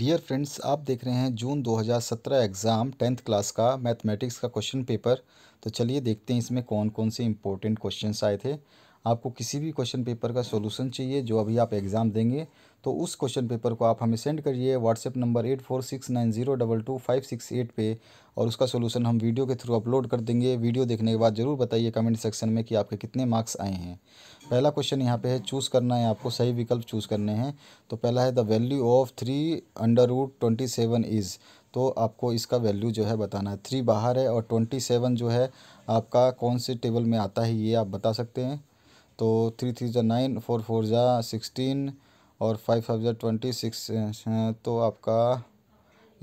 dear friends आप देख रहे हैं जून 2017 एग्ज़ाम टेंथ क्लास का मैथमेटिक्स का क्वेश्चन पेपर तो चलिए देखते हैं इसमें कौन कौन से इंपॉर्टेंट क्वेश्चंस आए थे आपको किसी भी क्वेश्चन पेपर का सॉल्यूशन चाहिए जो अभी आप एग्ज़ाम देंगे तो उस क्वेश्चन पेपर को आप हमें सेंड करिए WhatsApp number eight four six nine zero double two five six eight पे और उसका सोल्यूशन हम वीडियो के थ्रू अपलोड कर देंगे वीडियो देखने के बाद ज़रूर बताइए कमेंट सेक्शन में कि आपके कितने मार्क्स आए हैं पहला क्वेश्चन यहाँ पे है चूज़ करना है आपको सही विकल्प चूज़ करने हैं तो पहला है the value of three under root twenty seven is तो आपको इसका वैल्यू जो है बताना है थ्री बाहर है और ट्वेंटी सेवन जो है आपका कौन से टेबल में आता है ये आप बता सकते हैं तो थ्री थ्री जो नाइन फोर फोर ज़ा सिक्सटीन और फाइव फाइव ट्वेंटी सिक्स तो आपका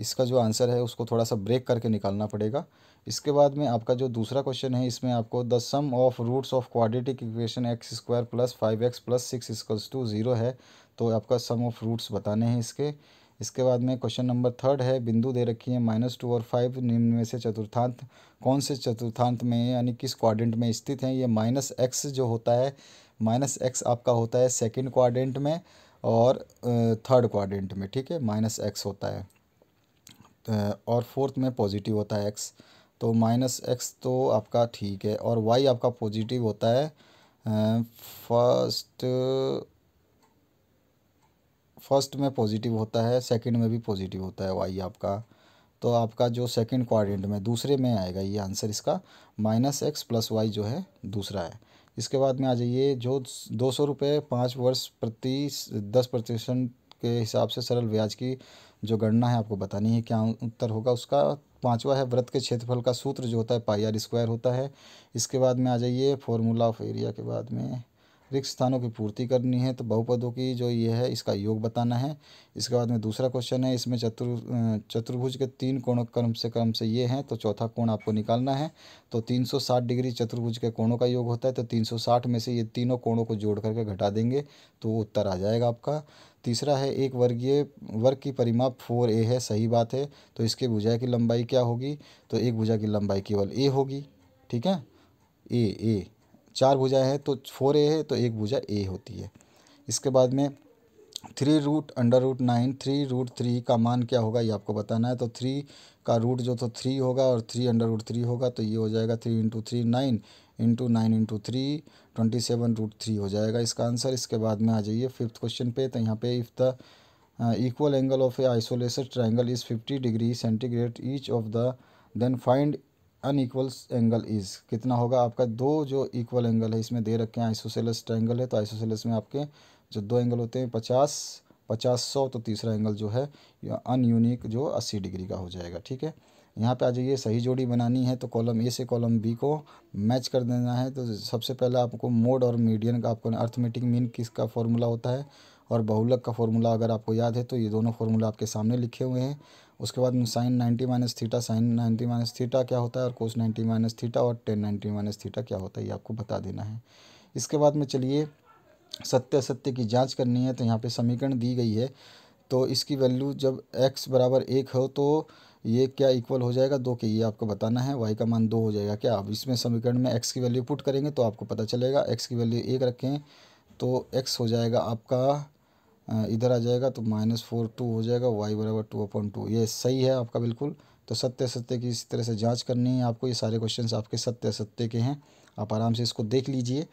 इसका जो आंसर है उसको थोड़ा सा ब्रेक करके निकालना पड़ेगा इसके बाद में आपका जो दूसरा क्वेश्चन है इसमें आपको the sum of roots of quadratic equation x square plus five x plus six equals to zero है तो आपका सम ऑफ रूट्स बताने हैं इसके इसके बाद में क्वेश्चन नंबर थर्ड है बिंदु दे रखी है माइनस टू और फाइव निम्न में से चतुर्थांत कौन से चतुर्थांत में यानी किस क्वाड्रेंट में स्थित हैं ये माइनस एक्स जो होता है माइनस एक्स आपका होता है सेकेंड क्वाड्रेंट में और थर्ड क्वाड्रेंट में ठीक है माइनस एक्स होता है और फोर्थ में पॉजिटिव होता है एक्स तो माइनस एक्स तो आपका ठीक है और वाई आपका पॉजिटिव होता है फर्स्ट फर्स्ट में पॉजिटिव होता है सेकंड में भी पॉजिटिव होता है वाई आपका तो आपका जो सेकंड क्वाड्रेंट में दूसरे में आएगा ये आंसर इसका माइनस एक्स प्लस वाई जो है दूसरा है इसके बाद में आ जाइए जो दो सौ रुपये पाँच वर्ष प्रति दस प्रतिशत के हिसाब से सरल ब्याज की जो गणना है आपको बतानी है क्या उत्तर होगा उसका पांचवा है व्रत के क्षेत्रफल का सूत्र जो होता है पाई आर स्क्वायर होता है इसके बाद में आ जाइए फॉर्मूला ऑफ एरिया के बाद में रिक्त स्थानों की पूर्ति करनी है तो बहुपदों की जो ये है इसका योग बताना है इसके बाद में दूसरा क्वेश्चन है इसमें चतुर चतुर्भुज के तीन कोणों क्रम से क्रम से ये हैं तो चौथा कोण आपको निकालना है तो 360 डिग्री चतुर्भुज के कोणों का योग होता है तो 360 में से ये तीनों कोणों को जोड़ करके घटा देंगे तो उत्तर आ जाएगा आपका तीसरा है एक वर्गीय वर्ग की परिमाप फोर ए है सही बात है तो इसके भुजा की लंबाई क्या होगी तो एक भुजा की लंबाई केवल ए होगी ठीक है ए ए चार भुजाएं हैं तो फोर ए है तो एक भुजा ए होती है इसके बाद में three root under root nine three root three का मान क्या होगा ये आपको बताना है तो थ्री का रूट जो तो थ्री होगा और थ्री अंडर रूट थ्री होगा तो ये हो जाएगा three into three nine into nine into three twenty seven root three हो जाएगा इसका आंसर इसके बाद में आ जाइए फिफ्थ क्वेश्चन पे तो यहाँ पे if the equal angle of a isolated triangle is fifty degree centigrade each of the then find unequal angle is कितना होगा आपका दो जो इक्वल एंगल है इसमें दे रखे हैं आइसोसेलस ट्रायंगल है तो आइसोसेलस में आपके जो दो एंगल होते हैं पचास पचास सौ तो तीसरा एंगल जो है अनयूनिक जो अस्सी डिग्री का हो जाएगा ठीक है यहाँ पे आ जाइए सही जोड़ी बनानी है तो कॉलम ए से कॉलम बी को मैच कर देना है तो सबसे पहले आपको मोड और मीडियन का आपको अर्थमेटिक मीन किसका फॉर्मूला होता है और बहुलक का फॉर्मूला अगर आपको याद है तो ये दोनों फॉर्मूला आपके सामने लिखे हुए हैं उसके बाद में sine ninety minus theta sine ninety minus theta क्या होता है और कोस नाइन्टी माइनस थीटा और टेन नाइन्टी माइनस थीटा क्या होता है ये आपको बता देना है इसके बाद में चलिए सत्य असत्य की जाँच करनी है तो यहाँ पर समीकरण दी गई है तो इसकी वैल्यू जब एक्स बराबर एक हो तो ये क्या इक्वल हो जाएगा दो के ये आपको बताना है वाई का मान दो हो जाएगा क्या अब इसमें समीकरण में एक्स की वैल्यू पुट करेंगे तो आपको पता चलेगा एक्स की वैल्यू एक रखें तो एक्स हो जाएगा आपका इधर आ जाएगा तो माइनस फोर टू हो जाएगा वाई बराबर टू अपॉन टू ये सही है आपका बिल्कुल तो सत्य सत्य की इस तरह से जांच करनी है आपको ये सारे क्वेश्चन आपके सत्य सत्य के हैं आप आराम से इसको देख लीजिए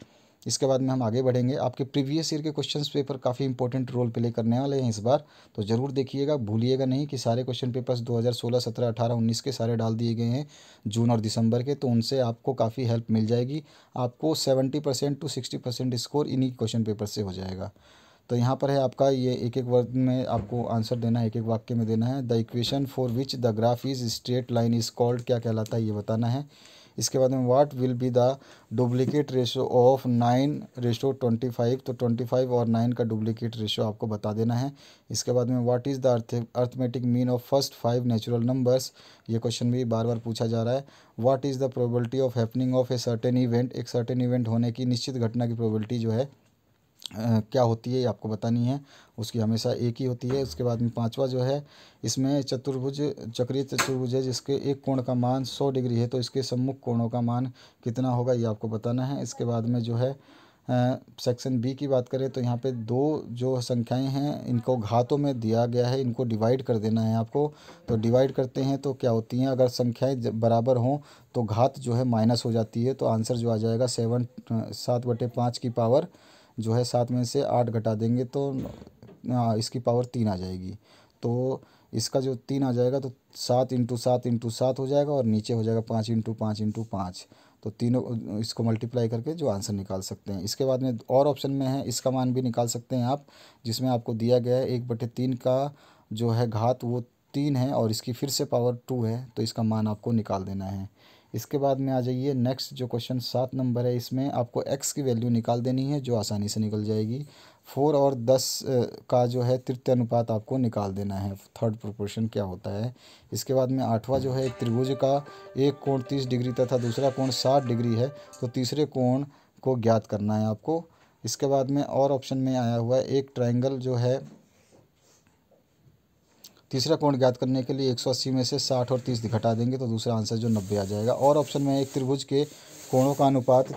इसके बाद में हम आगे बढ़ेंगे आपके प्रीवियस ईयर के क्वेश्चन पेपर काफ़ी इंपॉर्टेंट रोल प्ले करने वाले हैं इस बार तो ज़रूर देखिएगा भूलिएगा नहीं कि सारे क्वेश्चन पेपर्स 2016, 17, 18, 19 के सारे डाल दिए गए हैं जून और दिसंबर के तो उनसे आपको काफ़ी हेल्प मिल जाएगी आपको 70 परसेंट टू 60 परसेंट स्कोर इन्हीं क्वेश्चन पेपर से हो जाएगा तो यहाँ पर है आपका ये एक एक वर्ड में आपको आंसर देना है एक एक वाक्य में देना है the equation for which the graph is straight line is called क्या कहलाता है ये बताना है इसके बाद में what will be the duplicate ratio of nine ratio twenty five तो ट्वेंटी फाइव और नाइन का डुप्लीकेट रेशो आपको बता देना है इसके बाद में व्हाट इज़ द अर्थ arithmetic mean of first five natural numbers ये क्वेश्चन भी बार बार पूछा जा रहा है what is the probability of happening of a certain event एक सर्टेन इवेंट होने की निश्चित घटना की प्रोबेबिलिटी जो है क्या होती है ये आपको बतानी है उसकी हमेशा एक ही होती है उसके बाद में पांचवा जो है इसमें चतुर्भुज चक्रीय चतुर्भुज है जिसके एक कोण का मान सौ डिग्री है तो इसके सम्मुख कोणों का मान कितना होगा ये आपको बताना है इसके बाद में जो है सेक्शन बी की बात करें तो यहाँ पे दो जो संख्याएं हैं इनको घातों में दिया गया है इनको डिवाइड कर देना है आपको तो डिवाइड करते हैं तो क्या होती हैं अगर संख्याएं बराबर हों तो घात जो है माइनस हो जाती है तो आंसर जो आ जाएगा सेवन सात बटे पाँच की पावर जो है सात में से आठ घटा देंगे तो इसकी पावर तीन आ जाएगी तो इसका जो तीन आ जाएगा तो सात इंटू सात इंटू सात हो जाएगा और नीचे हो जाएगा पाँच इंटू पाँच इंटू पाँच तो तीनों इसको मल्टीप्लाई करके जो आंसर निकाल सकते हैं इसके बाद में और ऑप्शन में है इसका मान भी निकाल सकते हैं आप जिसमें आपको दिया गया है एक बटे तीन का जो है घात वो तीन है और इसकी फिर से पावर टू है तो इसका मान आपको निकाल देना है इसके बाद में आ जाइए नेक्स्ट जो क्वेश्चन सात नंबर है इसमें आपको एक्स की वैल्यू निकाल देनी है जो आसानी से निकल जाएगी फोर और दस का जो है तृतीय अनुपात आपको निकाल देना है थर्ड प्रोपोर्शन क्या होता है इसके बाद में आठवां जो है त्रिभुज का एक कोण तीस डिग्री तथा दूसरा कोण साठ डिग्री है तो तीसरे कोण को ज्ञात करना है आपको इसके बाद में और ऑप्शन में आया हुआ है एक ट्राइंगल जो है तीसरा कोण ज्ञात करने के लिए 180 में से 60 और 30 घटा देंगे तो दूसरा आंसर जो 90 आ जाएगा और ऑप्शन में एक त्रिभुज के कोणों का अनुपात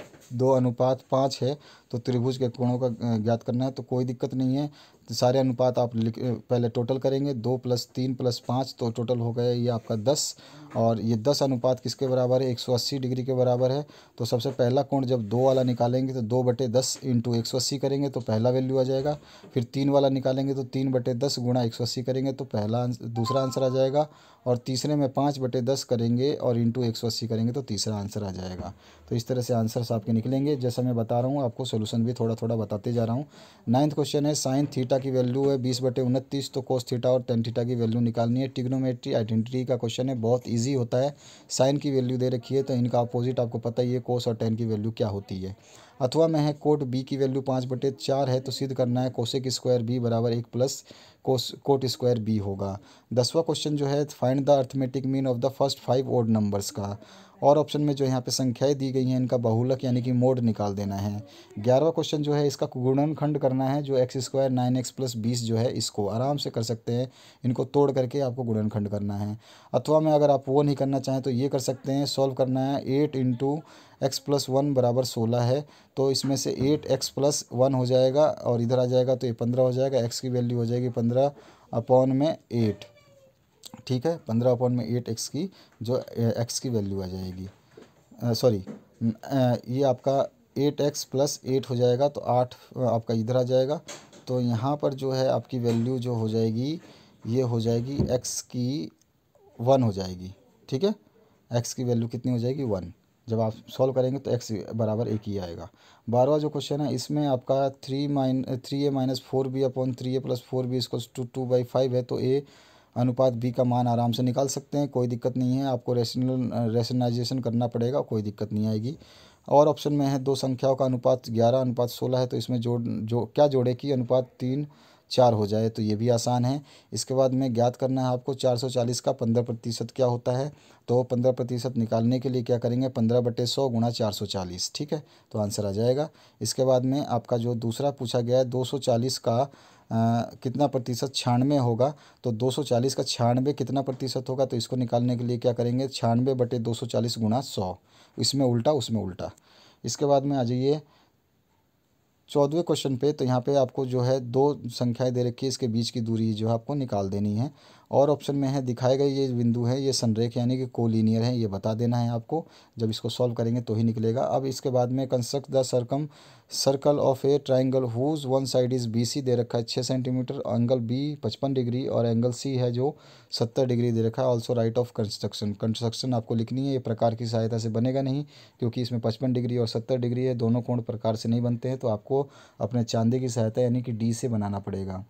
दो अनुपात पाँच है तो त्रिभुज के कोणों का ज्ञात करना है तो कोई दिक्कत नहीं है सारे अनुपात आप पहले टोटल करेंगे दो प्लस तीन प्लस पाँच तो टोटल हो गया ये आपका दस और ये दस अनुपात किसके बराबर है एक सौ अस्सी डिग्री के बराबर है तो सबसे पहला कोण जब दो वाला निकालेंगे तो दो बटे दस इंटू एक सौ अस्सी करेंगे तो पहला वैल्यू आ जाएगा फिर तीन वाला निकालेंगे तो तीन बटे दस गुणा एक सौ अस्सी करेंगे तो पहला दूसरा आंसर आ जाएगा और तीसरे में पाँच बटे दस करेंगे और इंटू एक सौ अस्सी करेंगे तो तीसरा आंसर आ जाएगा तो इस तरह से आंसर्स आपके निकलेंगे जैसा मैं बता रहा हूँ आपको सोल्यूशन भी थोड़ा थोड़ा बताते जा रहा हूँ नाइन्थ क्वेश्चन है साइन थीटा की वैल्यू है बीस बटे उनतीस तो कोस थीटा और टेन थीटा की वैल्यू निकालनी है टिग्नोमेट्री आइडेंटिटी का क्वेश्चन है बहुत इजी होता है साइन की वैल्यू दे रखी है तो इनका अपोजिट आपको पता ही है कोस और टेन की वैल्यू क्या होती है अथवा में है कोट बी की वैल्यू पाँच बटे चार है तो सिद्ध करना है कोसेक स्क्वायर बी बराबर एक प्लस कोट स्क्वायर बी होगा दसवां क्वेश्चन जो है find the arithmetic mean of the first five odd numbers का और ऑप्शन में जो यहाँ पे संख्याएं दी गई हैं इनका बहुलक यानी कि मोड निकाल देना है ग्यारहवा क्वेश्चन जो है इसका गुणनखंड करना है जो x square nine x plus बीस जो है इसको आराम से कर सकते हैं इनको तोड़ करके आपको गुणनखंड करना है अथवा में अगर आप वो नहीं करना चाहें तो ये कर सकते हैं सॉल्व करना है eight into x plus one बराबर सोलह है तो इसमें से एट एक्स प्लस वन हो जाएगा और इधर आ जाएगा तो ये पंद्रह हो जाएगा एक्स की वैल्यू हो जाएगी पंद्रह पंद्रह अपॉन में एट ठीक है पंद्रह अपॉन में एट एक्स की जो एक्स की वैल्यू आ जाएगी सॉरी ये आपका एट एक्स प्लस एट हो जाएगा तो आठ आपका इधर आ जाएगा तो यहाँ पर जो है आपकी वैल्यू जो हो जाएगी ये हो जाएगी एक्स की वन हो जाएगी ठीक है एक्स की वैल्यू कितनी हो जाएगी वन जब आप सॉल्व करेंगे तो एक्स बराबर एक ही आएगा बारहवा जो क्वेश्चन है इसमें आपका three minus three a minus four b upon three a plus four b इसको टू टू बाई फाइव है तो ए अनुपात बी का मान आराम से निकाल सकते हैं कोई दिक्कत नहीं है आपको रेशनल रेशनलाइजेशन करना पड़ेगा कोई दिक्कत नहीं आएगी और ऑप्शन में है दो संख्याओं का अनुपात ग्यारह अनुपात सोलह है तो इसमें जोड़ जो क्या जोड़े कि अनुपात तीन चार हो जाए तो ये भी आसान है इसके बाद में ज्ञात करना है आपको 440 का पंद्रह प्रतिशत क्या होता है तो पंद्रह प्रतिशत निकालने के लिए क्या करेंगे पंद्रह बटे सौ गुणा चार सौ चालीस ठीक है तो आंसर आ जाएगा इसके बाद में आपका जो दूसरा पूछा गया है दो सौ चालीस का आ, कितना प्रतिशत छियानवे होगा तो 240 का छियानवे कितना प्रतिशत होगा तो इसको निकालने के लिए क्या करेंगे छियानवे बटे दो सौ चालीस गुणा सौ इसमें उल्टा उसमें उल्टा इसके बाद में आ जाइए चौदहवें क्वेश्चन पे तो यहाँ पे आपको जो है दो संख्याएं दे रखी है इसके बीच की दूरी जो है आपको निकाल देनी है और ऑप्शन में है दिखाए गए ये बिंदु है ये सनरेख यानी कि कोलिनियर है ये बता देना है आपको जब इसको सॉल्व करेंगे तो ही निकलेगा अब इसके बाद में construct the circumcircle of a triangle whose one side is B C दे रखा है छः सेंटीमीटर एंगल बी पचपन डिग्री और एंगल सी है जो सत्तर डिग्री दे रखा है also write of construction construction आपको लिखनी है ये प्रकार की सहायता से बनेगा नहीं क्योंकि इसमें पचपन डिग्री और सत्तर डिग्री है दोनों कोण प्रकार से नहीं बनते हैं तो आपको अपने चांदी की सहायता यानी कि डी से बनाना पड़ेगा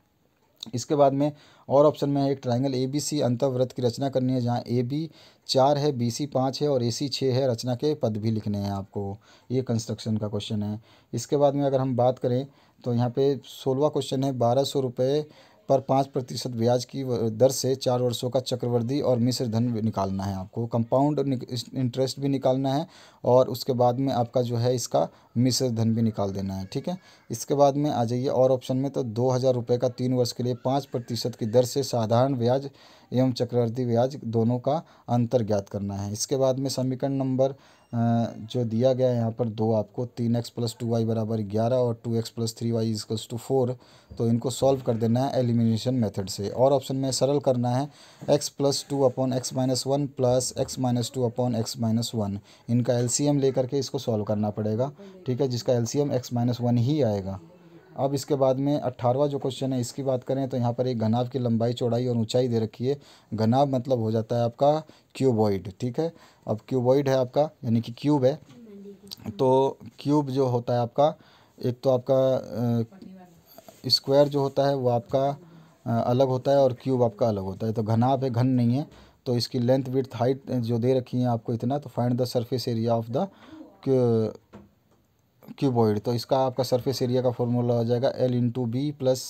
इसके बाद में और ऑप्शन में है एक ट्रायंगल ए बी सी अंतर्वृत्त की रचना करनी है जहाँ ए बी चार है बी सी पाँच है और ए सी छः है रचना के पद भी लिखने हैं आपको ये कंस्ट्रक्शन का क्वेश्चन है इसके बाद में अगर हम बात करें तो यहाँ पे सोलवा क्वेश्चन है बारह सौ रुपये पर पाँच प्रतिशत ब्याज की दर से चार वर्षों का चक्रवृद्धि और मिश्र धन निकालना है आपको कंपाउंड इंटरेस्ट भी निकालना है और उसके बाद में आपका जो है इसका मिश्र धन भी निकाल देना है ठीक है इसके बाद में आ जाइए और ऑप्शन में तो दो हज़ार रुपये का तीन वर्ष के लिए पाँच प्रतिशत की दर से साधारण ब्याज एवं चक्रवर्ती ब्याज दोनों का अंतर ज्ञात करना है इसके बाद में समीकरण नंबर जो दिया गया है यहाँ पर दो आपको तीन एक्स प्लस टू वाई बराबर ग्यारह और two x plus three y equals two four तो इनको सॉल्व कर देना है एलिमिनेशन मेथड से और ऑप्शन में सरल करना है x plus two upon x minus one plus x minus two upon x minus one इनका एलसीएम लेकर के इसको सॉल्व करना पड़ेगा ठीक है जिसका एलसीएम एक्स माइनस वन ही आएगा अब इसके बाद में अट्ठारहवा जो क्वेश्चन है इसकी बात करें तो यहाँ पर एक घनाव की लंबाई चौड़ाई और ऊंचाई दे रखी है घनाव मतलब हो जाता है आपका क्यूबॉइड ठीक है अब क्यूबॉइड है आपका यानी कि क्यूब है तो क्यूब जो होता है आपका एक तो आपका स्क्वायर जो होता है वो आपका अलग होता है और क्यूब आपका अलग होता है तो घनाव है घन नहीं है तो इसकी लेंथ विथ हाइट जो दे रखी है आपको इतना तो find the surface area of the cuboid तो इसका आपका सरफेस एरिया का फॉर्मूला हो जाएगा l into b plus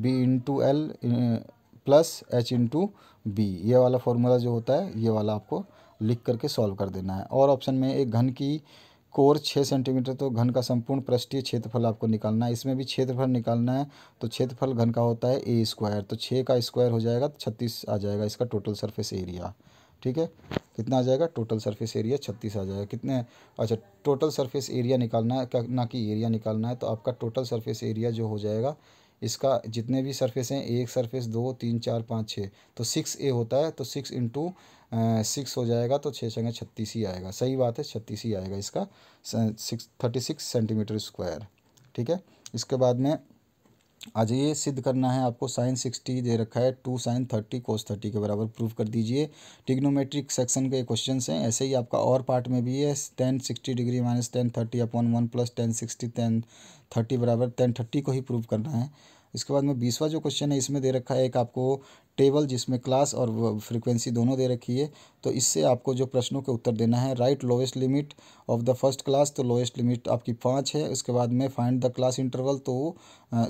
b into l plus h into b ये वाला फार्मूला जो होता है ये वाला आपको लिख करके सॉल्व कर देना है और ऑप्शन में एक घन की कोर छः सेंटीमीटर तो घन का संपूर्ण पृष्ठीय क्षेत्रफल आपको निकालना है इसमें भी क्षेत्रफल निकालना है तो क्षेत्रफल घन का होता है ए स्क्वायर तो छः का स्क्वायर हो जाएगा तो छत्तीस आ जाएगा इसका टोटल सरफेस एरिया ठीक है कितना आ जाएगा टोटल सरफेस एरिया छत्तीस आ जाएगा कितने अच्छा टोटल सरफेस एरिया निकालना है ना कि एरिया निकालना है तो आपका टोटल सरफेस एरिया जो हो जाएगा इसका जितने भी सरफेस हैं एक सरफेस दो तीन चार पाँच छः तो सिक्स ए होता है तो सिक्स इंटू सिक्स हो जाएगा तो छः संगे छत्तीस ही आएगा सही बात है छत्तीस ही आएगा इसका six thirty six centimetre square ठीक है इसके बाद में आज ये सिद्ध करना है आपको साइन सिक्सटी दे रखा है two sine thirty cos thirty के बराबर प्रूव कर दीजिए टिग्नोमेट्रिक सेक्शन के क्वेश्चन हैं ऐसे ही आपका और पार्ट में भी है tan sixty degree minus tan thirty upon one plus tan sixty tan thirty बराबर टेन थर्टी को ही प्रूव करना है इसके बाद में बीसवा जो क्वेश्चन है इसमें दे रखा है एक आपको टेबल जिसमें क्लास और फ्रीक्वेंसी दोनों दे रखी है तो इससे आपको जो प्रश्नों के उत्तर देना है write lowest limit of the first class तो लोएस्ट लिमिट आपकी पाँच है उसके बाद में फाइंड द क्लास इंटरवल तो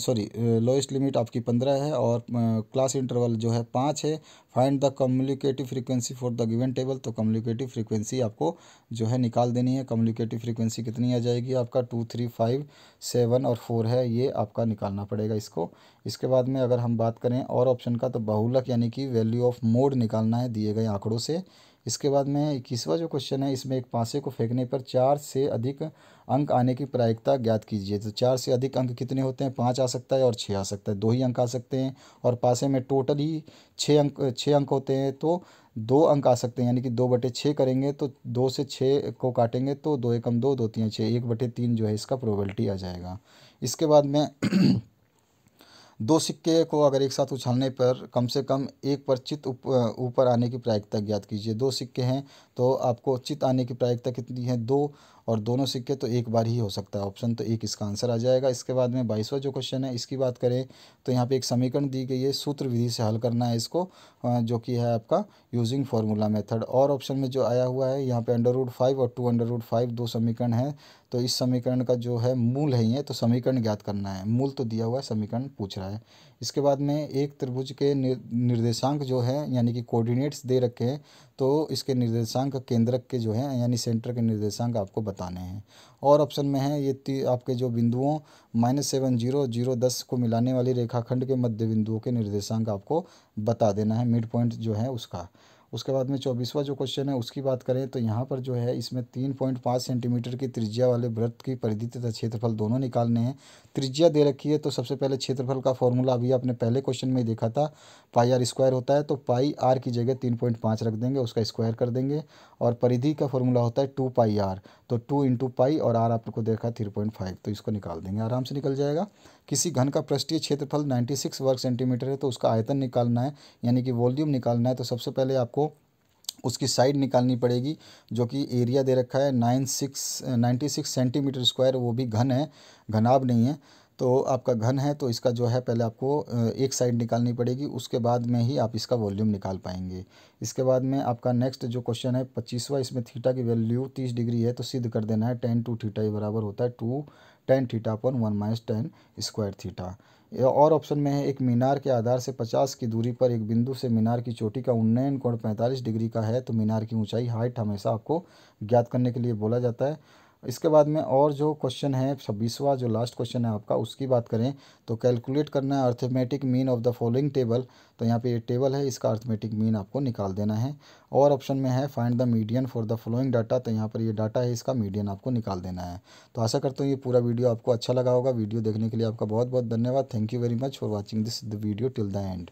सॉरी लोएस्ट लिमिट आपकी पंद्रह है और क्लास इंटरवल जो है पाँच है find the communicative frequency for the given table तो कम्युनिकेटिव फ्रीक्वेंसी आपको जो है निकाल देनी है कम्युनिकेटिव फ्रीक्वेंसी कितनी आ जाएगी आपका टू थ्री फाइव सेवन और फोर है ये आपका निकालना पड़ेगा इसको इसके बाद में अगर हम बात करें और ऑप्शन का तो बहुलक यानी कि वैल्यू ऑफ मोड निकालना है दिए गए आंकड़ों से इसके बाद में इक्कीसवा जो क्वेश्चन है इसमें एक पासे को फेंकने पर चार से अधिक अंक आने की प्रायिकता ज्ञात कीजिए तो चार से अधिक अंक कितने होते हैं पाँच आ सकता है और छः आ सकता है दो ही अंक आ सकते हैं और पासे में टोटल ही छः अंक छः अंक होते हैं तो दो अंक आ सकते हैं यानी कि दो बटे छः करेंगे तो दो से छः को काटेंगे तो दो एकम दो दो तीन छः एक बटे तीन जो है इसका प्रोबेबिलिटी आ जाएगा इसके बाद में दो सिक्के को अगर एक साथ उछालने पर कम से कम एक पर चित ऊपर आने की प्रायिकता ज्ञात कीजिए दो सिक्के हैं तो आपको चित आने की प्रायिकता कितनी है दो और दोनों सिक्के तो एक बार ही हो सकता है ऑप्शन तो एक इसका आंसर आ जाएगा इसके बाद में बाईसवा जो क्वेश्चन है इसकी बात करें तो यहाँ पे एक समीकरण दी गई है सूत्र विधि से हल करना है इसको जो कि है आपका यूजिंग फार्मूला मेथड और ऑप्शन में जो आया हुआ है यहाँ पे अंडर रूट फाइव और टू अंडर रूट फाइव दो समीकरण है तो इस समीकरण का जो है मूल है ये तो समीकरण ज्ञात करना है मूल तो दिया हुआ है समीकरण पूछ रहा है इसके बाद में एक त्रिभुज के निर्देशांक जो है यानी कि कोऑर्डिनेट्स दे रखे हैं तो इसके निर्देशांक केंद्रक के जो है यानी सेंटर के निर्देशांक आपको बता बताने हैं और ऑप्शन में है ये आपके जो बिंदुओं माइनस सेवन जीरो जीरो दस को मिलाने वाली रेखाखंड के मध्य बिंदुओं के निर्देशांक आपको बता देना है मिड पॉइंट जो है उसका उसके बाद में चौबीसवा जो क्वेश्चन है उसकी बात करें तो यहाँ पर जो है इसमें तीन पॉइंट पाँच सेंटीमीटर की त्रिज्या वाले व्रत की परिधि तथा क्षेत्रफल दोनों निकालने हैं त्रिज्या दे रखी है तो सबसे पहले क्षेत्रफल का फॉर्मूला अभी आपने पहले क्वेश्चन में देखा था पाई आर स्क्वायर होता है तो पाई आर की जगह तीन पॉइंट पाँच रख देंगे उसका स्क्वायर कर देंगे और परिधि का फॉर्मूला होता है टू पाई आर तो टू इंटू पाई और आर आपको देखा थ्री पॉइंट फाइव तो इसको निकाल देंगे आराम से निकल जाएगा किसी घन का पृष्ठीय क्षेत्रफल नाइन्टी सिक्स वर्ग सेंटीमीटर है तो उसका आयतन निकालना है यानी कि वॉल्यूम निकालना है तो सबसे पहले आपको उसकी साइड निकालनी पड़ेगी जो कि एरिया दे रखा है nine six ninety six centimetre square वो भी घन है घनाब नहीं है तो आपका घन है तो इसका जो है पहले आपको एक साइड निकालनी पड़ेगी उसके बाद में ही आप इसका वॉल्यूम निकाल पाएंगे इसके बाद में आपका नेक्स्ट जो क्वेश्चन है पच्चीसवा इसमें थीटा की वैल्यू तीस डिग्री है तो सिद्ध कर देना है टेन टू थीटा ये बराबर होता है two tan theta upon one minus tan square theta और ऑप्शन में है एक मीनार के आधार से 50 की दूरी पर एक बिंदु से मीनार की चोटी का उन्नयन कोण 45 डिग्री का है तो मीनार की ऊंचाई हाइट हमेशा आपको ज्ञात करने के लिए बोला जाता है इसके बाद में और जो क्वेश्चन है छब्बीसवा जो लास्ट क्वेश्चन है आपका उसकी बात करें तो कैलकुलेट करना है arithmetic mean of the following table तो यहाँ पे ये टेबल है इसका अर्थमेटिक मीन आपको निकाल देना है और ऑप्शन में है find the median for the following data तो यहाँ पर ये डाटा है इसका मीडियन आपको निकाल देना है तो आशा करता हूँ ये पूरा वीडियो आपको अच्छा लगा होगा वीडियो देखने के लिए आपका बहुत बहुत धन्यवाद thank you very much for watching this the video till the and